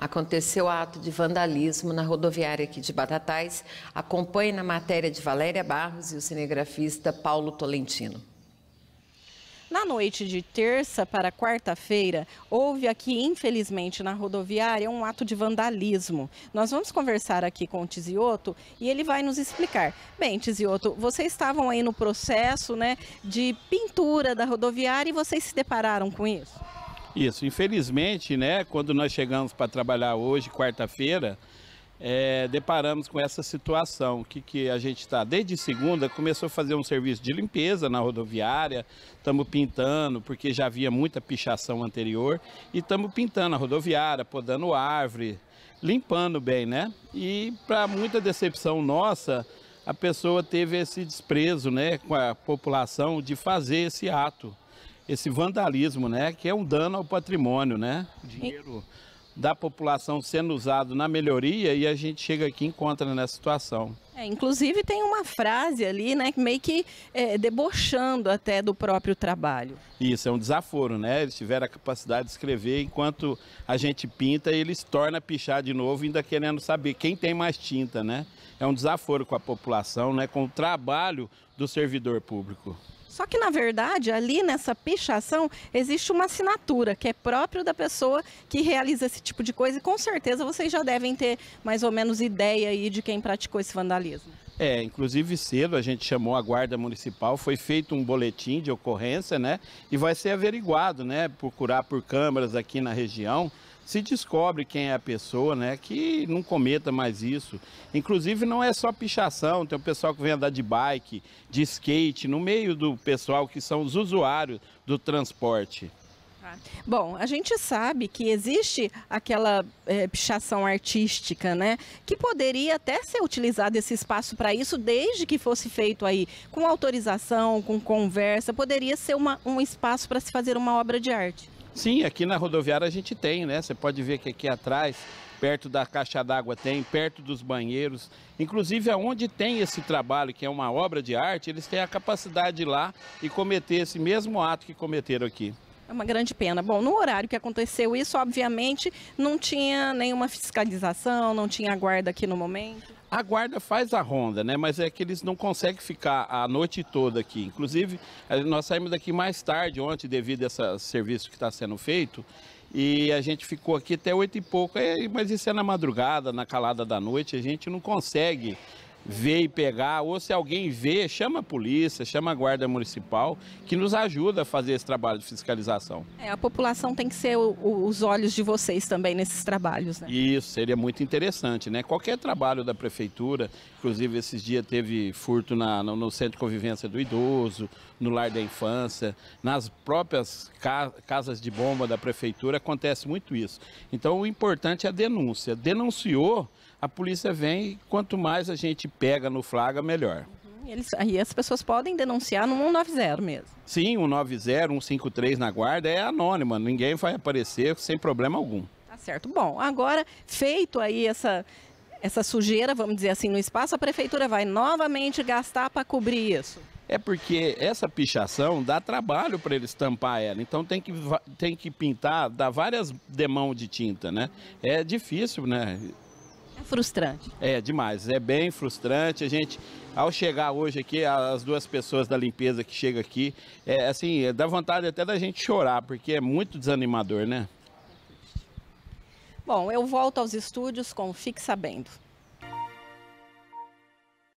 Aconteceu ato de vandalismo na rodoviária aqui de Batatais. Acompanhe na matéria de Valéria Barros e o cinegrafista Paulo Tolentino. Na noite de terça para quarta-feira, houve aqui, infelizmente, na rodoviária, um ato de vandalismo. Nós vamos conversar aqui com o Tizioto e ele vai nos explicar. Bem, Tizioto, vocês estavam aí no processo né, de pintura da rodoviária e vocês se depararam com isso? Isso, infelizmente, né, quando nós chegamos para trabalhar hoje, quarta-feira, é, deparamos com essa situação, que, que a gente está desde segunda, começou a fazer um serviço de limpeza na rodoviária, estamos pintando, porque já havia muita pichação anterior, e estamos pintando a rodoviária, podando árvore, limpando bem, né? E para muita decepção nossa, a pessoa teve esse desprezo né, com a população de fazer esse ato esse vandalismo, né? Que é um dano ao patrimônio, né? Dinheiro da população sendo usado na melhoria e a gente chega aqui e encontra nessa situação. É, inclusive tem uma frase ali, né, meio que é, debochando até do próprio trabalho. Isso, é um desaforo, né? Eles tiveram a capacidade de escrever, enquanto a gente pinta, eles tornam a pichar de novo, ainda querendo saber quem tem mais tinta, né? É um desaforo com a população, né, com o trabalho do servidor público. Só que, na verdade, ali nessa pichação existe uma assinatura que é próprio da pessoa que realiza esse tipo de coisa e com certeza vocês já devem ter mais ou menos ideia aí de quem praticou esse vandalismo. É, inclusive cedo a gente chamou a guarda municipal, foi feito um boletim de ocorrência, né? E vai ser averiguado, né? Procurar por câmaras aqui na região se descobre quem é a pessoa, né? Que não cometa mais isso. Inclusive, não é só pichação, tem o pessoal que vem andar de bike, de skate, no meio do pessoal que são os usuários do transporte. Ah. Bom, a gente sabe que existe aquela é, pichação artística, né? Que poderia até ser utilizado esse espaço para isso, desde que fosse feito aí com autorização, com conversa, poderia ser uma, um espaço para se fazer uma obra de arte. Sim, aqui na rodoviária a gente tem, né? Você pode ver que aqui atrás, perto da caixa d'água tem, perto dos banheiros. Inclusive, aonde tem esse trabalho, que é uma obra de arte, eles têm a capacidade de ir lá e cometer esse mesmo ato que cometeram aqui. É uma grande pena. Bom, no horário que aconteceu isso, obviamente, não tinha nenhuma fiscalização, não tinha guarda aqui no momento. A guarda faz a ronda, né? Mas é que eles não conseguem ficar a noite toda aqui. Inclusive, nós saímos daqui mais tarde ontem devido a esse serviço que está sendo feito. E a gente ficou aqui até oito e pouco. É, mas isso é na madrugada, na calada da noite. A gente não consegue ver e pegar, ou se alguém vê, chama a polícia, chama a guarda municipal, que nos ajuda a fazer esse trabalho de fiscalização. É, a população tem que ser o, o, os olhos de vocês também nesses trabalhos, né? Isso, seria muito interessante, né? Qualquer trabalho da prefeitura, inclusive esses dias teve furto na, no, no centro de convivência do idoso, no lar da infância, nas próprias ca casas de bomba da prefeitura acontece muito isso. Então o importante é a denúncia. Denunciou, a polícia vem e quanto mais a gente pega no flaga, melhor. Uhum. Eles, aí as pessoas podem denunciar no 190 mesmo. Sim, 190, 153 na guarda é anônima, ninguém vai aparecer sem problema algum. Tá certo. Bom, agora feito aí essa essa sujeira, vamos dizer assim, no espaço, a prefeitura vai novamente gastar para cobrir isso. É porque essa pichação dá trabalho para eles tampar ela. Então tem que, tem que pintar, dá várias demão de tinta, né? É difícil, né? É frustrante. É, demais. É bem frustrante. A gente, ao chegar hoje aqui, as duas pessoas da limpeza que chegam aqui, é assim, é, dá vontade até da gente chorar, porque é muito desanimador, né? Bom, eu volto aos estúdios com Fique Sabendo.